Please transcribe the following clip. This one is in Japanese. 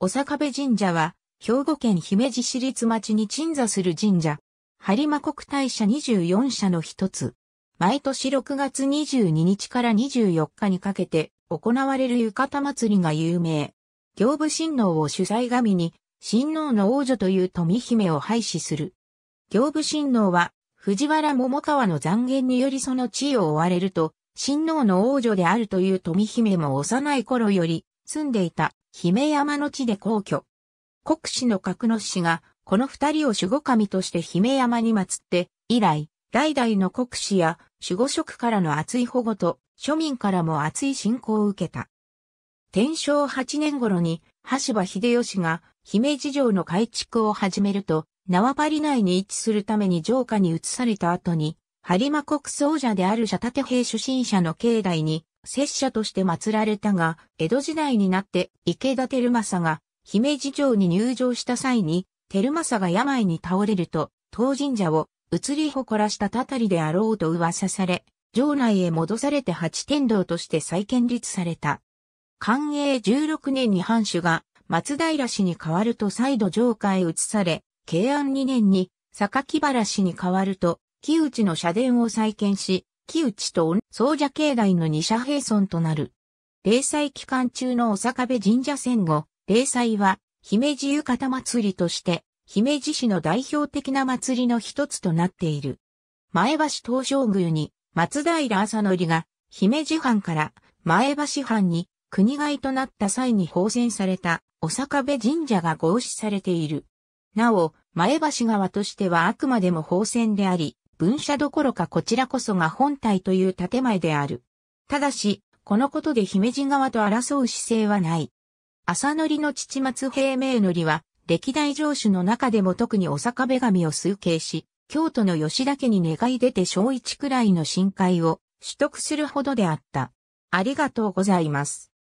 おさかべ神社は、兵庫県姫路市立町に鎮座する神社。播磨国大社24社の一つ。毎年6月22日から24日にかけて行われる浴衣祭りが有名。行部神皇を主催神に、神皇の王女という富姫を廃止する。行部神皇は、藤原桃川の残言によりその地位を追われると、神皇の王女であるという富姫も幼い頃より住んでいた姫山の地で皇居。国史の格之氏が、この二人を守護神として姫山に祀って、以来、代々の国史や守護職からの厚い保護と、庶民からも厚い信仰を受けた。天正8年頃に、橋場秀吉が、姫路城の改築を始めると、縄張り内に位置するために城下に移された後に、播磨国僧者である社立兵出身者の境内に、拙者として祀られたが、江戸時代になって池田照政が姫路城に入城した際に、照正が病に倒れると、当神社を移り誇らしたたたりであろうと噂され、城内へ戻されて八天道として再建立された。寛永16年に藩主が松平氏に代わると再度城下へ移され、慶安2年に榊原氏に代わると、木内の社殿を再建し、木内と総社境内の二社平村となる。霊祭期間中のお阪部神社戦後、霊祭は、姫路浴衣祭りとして、姫路市の代表的な祭りの一つとなっている。前橋東照宮に、松平朝則が、姫路藩から前橋藩に国外となった際に奉遷された、お阪部神社が合祀されている。なお、前橋側としてはあくまでも奉仙であり、分社どころかこちらこそが本体という建前である。ただし、このことで姫路側と争う姿勢はない。朝則の父松平明則は、歴代城主の中でも特にお坂部神を崇敬し、京都の吉田家に願い出て小一くらいの深海を取得するほどであった。ありがとうございます。